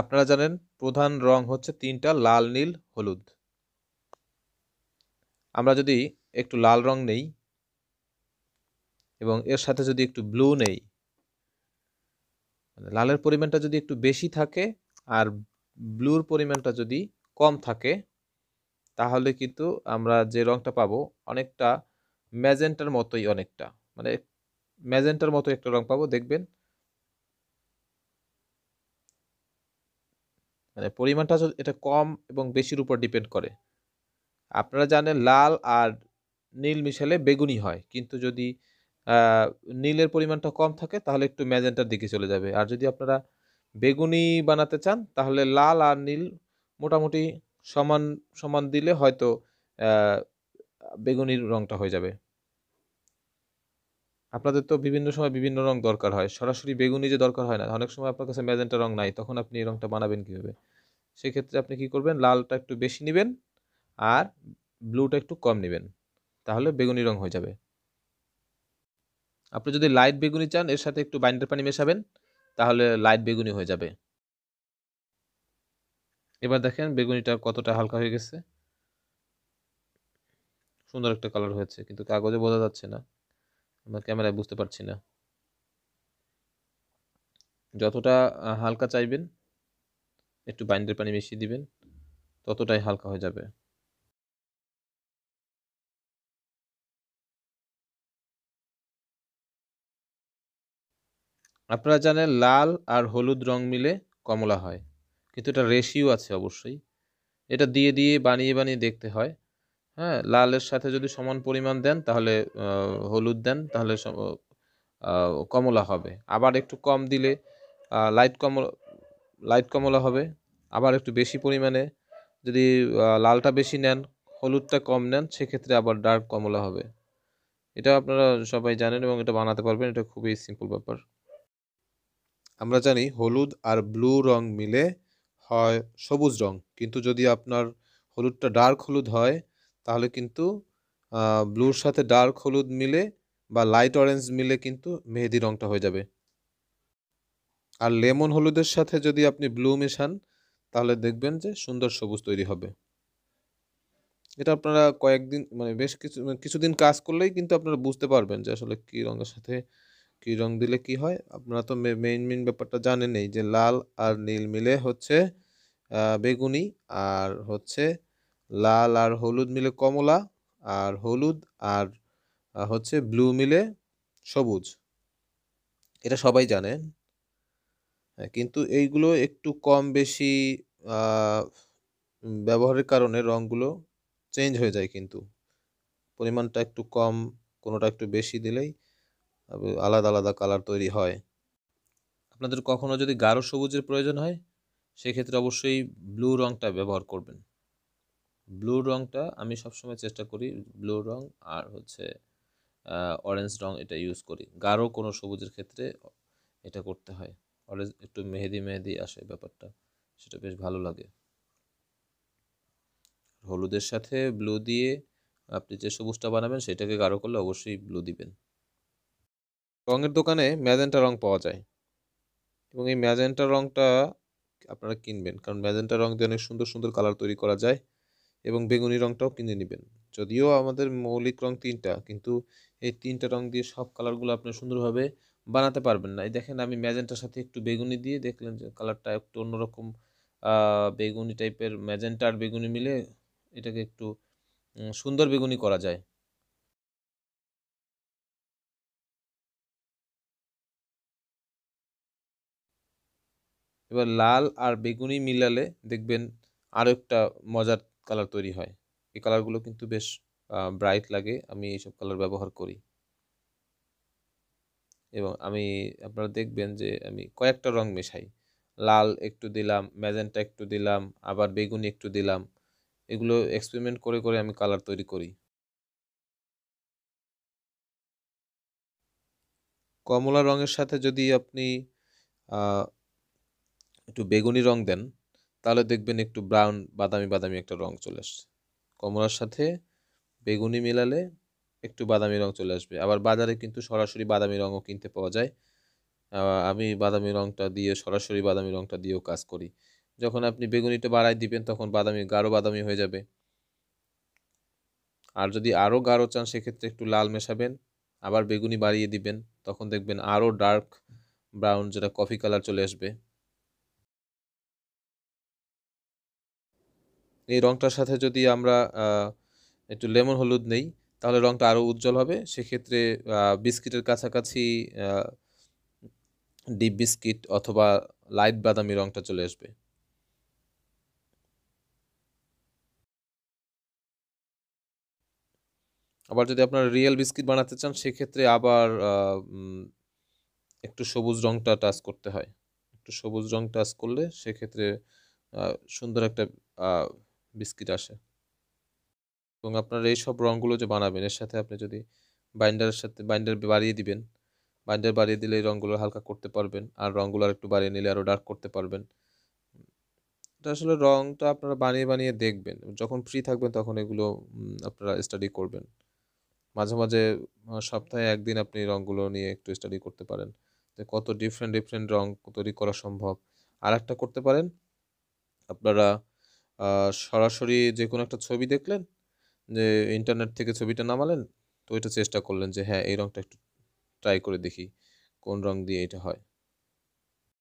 আপনারা জানেন প্রধান রং হচ্ছে তিনটা লাল নীল হলুদ আমরা যদি একটু লাল রং নেই এবং এর সাথে যদি একটু ব্লু নেই মানে লালের পরিমাণটা যদি একটু বেশি থাকে আর ব্লুর পরিমাণটা যদি কম থাকে তাহলে কিন্তু আমরা যে রংটা পাবো অনেকটা ম্যাজেন্টার মতোই অনেকটা মানে ম্যাজেন্টার মতো একটা রং পাবো দেখবেন মানে পরিমাণটা এটা কম এবং বেশির উপর ডিপেন্ড করে আপনারা জানেন লাল আর নীল মিশালে বেগুনি হয় কিন্তু যদি নীলের পরিমাণটা কম থাকে তাহলে একটু ম্যাজেন্টার দিকে চলে যাবে আর যদি আপনারা বেগুনি বানাতে চান তাহলে লাল আর নীল মোটামুটি সমান সমান দিলে হয়তো বেগুনির রঙটা হয়ে যাবে আপনাদের তো বিভিন্ন সময় বিভিন্ন রং দরকার হয় সরাসরি বেগুনি যে দরকার হয় না অনেক সময় আপনার কাছে ম্যাজেন্টা রং নাই তখন আপনি এই রংটা বানাবেন কীভাবে সেক্ষেত্রে আপনি কি করবেন লালটা একটু বেশি নেবেন আর ব্লুটা একটু কম নেবেন তাহলে বেগুনি রং হয়ে যাবে আপনি যদি লাইট বেগুনি চান এর সাথে একটু বাইন্ডার পানি মেশাবেন তাহলে লাইট বেগুনি হয়ে যাবে এবার দেখেন বেগুনিটা কতটা হালকা হয়ে গেছে সুন্দর একটা কালার হয়েছে কিন্তু কাগজে বোঝা যাচ্ছে না আমরা ক্যামেরায় বুঝতে পারছি না যতটা হালকা চাইবেন একটু বাইন্ডের পানি মিশিয়ে দিবেন ততটাই হালকা হয়ে যাবে আপনারা জানেন লাল আর হলুদ রং মিলে কমলা হয় কিন্তু এটা রেশিও আছে অবশ্যই এটা দিয়ে দিয়ে বানিয়ে বানিয়ে দেখতে হয় হ্যাঁ লালের সাথে যদি সমান পরিমাণ দেন তাহলে হলুদ দেন তাহলে কমলা হবে আবার একটু কম দিলে লাইট কমলা লাইট কমলা হবে আবার একটু বেশি পরিমাণে যদি লালটা বেশি নেন হলুদটা কম নেন সেক্ষেত্রে আবার ডার্ক কমলা হবে এটা আপনারা সবাই জানেন এবং এটা বানাতে পারবেন এটা খুবই সিম্পল ব্যাপার আমরা জানি হলুদ আর ব্লু রং মিলে হয় সবুজ রং কিন্তু যদি আপনার হলুদটা ডার্ক হলুদ হয় তাহলে কিন্তু ব্লুর সাথে ডার্ক হলুদ মিলে বা লাইট অরেঞ্জ মিলে কিন্তু মেহেদি রঙটা হয়ে যাবে আর লেমন হলুদের সাথে যদি আপনি ব্লু মেশান তাহলে দেখবেন যে সুন্দর সবুজ তৈরি হবে এটা আপনারা কয়েকদিন মানে বেশ কিছু মানে কিছুদিন কাজ করলেই কিন্তু আপনারা বুঝতে পারবেন যে আসলে কী রঙের সাথে কী রং দিলে কি হয় আপনারা তো মেইন মেইন ব্যাপারটা জানেনই যে লাল আর নীল মিলে হচ্ছে বেগুনি আর হচ্ছে লাল আর হলুদ মিলে কমলা আর হলুদ আর হচ্ছে ব্লু মিলে সবুজ এটা সবাই জানেন হ্যাঁ, কিন্তু এইগুলো একটু কম বেশি ব্যবহারের কারণে রঙগুলো চেঞ্জ হয়ে যায় কিন্তু পরিমাণটা একটু কম কোনোটা একটু বেশি দিলেই আলাদা আলাদা কালার তৈরি হয় আপনাদের কখনও যদি গাঢ় সবুজের প্রয়োজন হয় সেক্ষেত্রে অবশ্যই ব্লু রঙটা ব্যবহার করবেন ব্লু রঙটা আমি সবসময় চেষ্টা করি ব্লু রং আর হচ্ছে অরেঞ্জ রং এটা ইউজ করি গাঢ় কোনো সবুজের ক্ষেত্রে এটা করতে হয় অরেঞ্জ একটু মেহেদি মেহেদি আসে ব্যাপারটা সেটা বেশ ভালো লাগে হলুদের সাথে ব্লু দিয়ে আপনি যে সবুজটা বানাবেন সেটাকে গাঢ় করলে অবশ্যই ব্লু দিবেন রঙের দোকানে ম্যাজেন্টা রং পাওয়া যায় এবং এই ম্যাজেন্টা রংটা আপনারা কিনবেন কারণ ম্যাজেন্টা রং দিয়ে অনেক সুন্দর সুন্দর কালার তৈরি করা যায় এবং বেগুনি রঙটাও কিনে নেবেন যদিও আমাদের মৌলিক রং তিনটা কিন্তু এই তিনটা রং দিয়ে সব কালারগুলো আপনি সুন্দরভাবে বানাতে পারবেন না এই দেখেন আমি ম্যাজেন্টার সাথে একটু বেগুনি দিয়ে দেখলেন যে কালারটা একটু অন্যরকম বেগুনি টাইপের ম্যাজেন্টা আর বেগুনি মিলে এটাকে একটু সুন্দর বেগুনি করা যায় এবার লাল আর বেগুনি মিলালে দেখবেন আরও একটা মজার কালার তৈরি হয় এই কালারগুলো কিন্তু বেশ ব্রাইট লাগে আমি এইসব কালার ব্যবহার করি এবং আমি আপনারা দেখবেন যে আমি কয়েকটা রং মেশাই লাল একটু দিলাম ম্যাজেন্টা একটু দিলাম আবার বেগুনি একটু দিলাম এগুলো এক্সপেরিমেন্ট করে করে আমি কালার তৈরি করি কমলা রঙের সাথে যদি আপনি একটু বেগুনি রং দেন তাহলে দেখবেন একটু ব্রাউন বাদামি বাদামি একটা রং চলে আসছে কমলার সাথে বেগুনি মেলালে একটু বাদামি রং চলে আসবে আবার বাজারে কিন্তু সরাসরি বাদামি রঙও কিনতে পাওয়া যায় আমি বাদামি রঙটা দিয়ে সরাসরি বাদামি রঙটা দিয়েও কাজ করি যখন আপনি বেগুনিটা বাড়াই দিবেন তখন বাদামি গাঢ় বাদামি হয়ে যাবে আর যদি আরও গাঢ় চান সেক্ষেত্রে একটু লাল মেশাবেন আবার বেগুনি বাড়িয়ে দিবেন তখন দেখবেন আরও ডার্ক ব্রাউন যেটা কফি কালার চলে আসবে এই রঙটার সাথে যদি আমরা একটু লেমন হলুদ নেই তাহলে রংটা আরও উজ্জ্বল হবে সেক্ষেত্রে বিস্কিটের কাছাকাছি ডিপ বিস্কিট অথবা লাইট বাদামি রংটা চলে আসবে আবার যদি আপনারা রিয়েল বিস্কিট বানাতে চান সেক্ষেত্রে আবার একটু সবুজ রঙটা টাচ করতে হয় একটু সবুজ রং টাচ করলে সেক্ষেত্রে সুন্দর একটা বিস্কিট আসে এবং আপনার এই সব রঙগুলো যে বানাবেন এর সাথে আপনি যদি বাইন্ডারের সাথে বাইন্ডার বাড়িয়ে দিবেন বাইন্ডার বাড়িয়ে দিলে এই রঙগুলো হালকা করতে পারবেন আর রঙগুলো আর একটু বাড়িয়ে নিলে আরও ডার্ক করতে পারবেন এটা আসলে রঙটা আপনারা বানিয়ে বানিয়ে দেখবেন যখন ফ্রি থাকবেন তখন এগুলো আপনারা স্টাডি করবেন মাঝে মাঝে সপ্তাহে একদিন আপনি রঙগুলো নিয়ে একটু স্টাডি করতে পারেন যে কত ডিফারেন্ট ডিফারেন্ট রঙ তৈরি করা সম্ভব আর একটা করতে পারেন আপনারা সরাসরি যে কোনো একটা ছবি দেখলেন যে ইন্টারনেট থেকে ছবিটা নামালেন তো ওইটা চেষ্টা করলেন যে হ্যাঁ এই রঙটা একটু ট্রাই করে দেখি কোন রঙ দিয়ে এটা হয়